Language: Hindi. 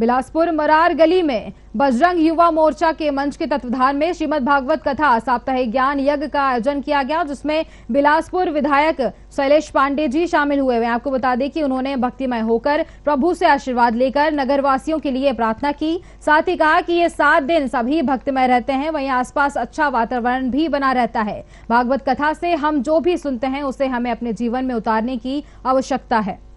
बिलासपुर मरार गली में बजरंग युवा मोर्चा के मंच के तत्वधान में श्रीमद भागवत कथा साप्ताहिक ज्ञान यज्ञ का आयोजन किया गया जिसमें बिलासपुर विधायक शैलेश पांडे जी शामिल हुए आपको बता दें कि उन्होंने भक्तिमय होकर प्रभु से आशीर्वाद लेकर नगरवासियों के लिए प्रार्थना की साथ ही कहा कि ये सात दिन सभी भक्तिमय रहते हैं वहीं आसपास अच्छा वातावरण भी बना रहता है भागवत कथा से हम जो भी सुनते हैं उसे हमें अपने जीवन में उतारने की आवश्यकता है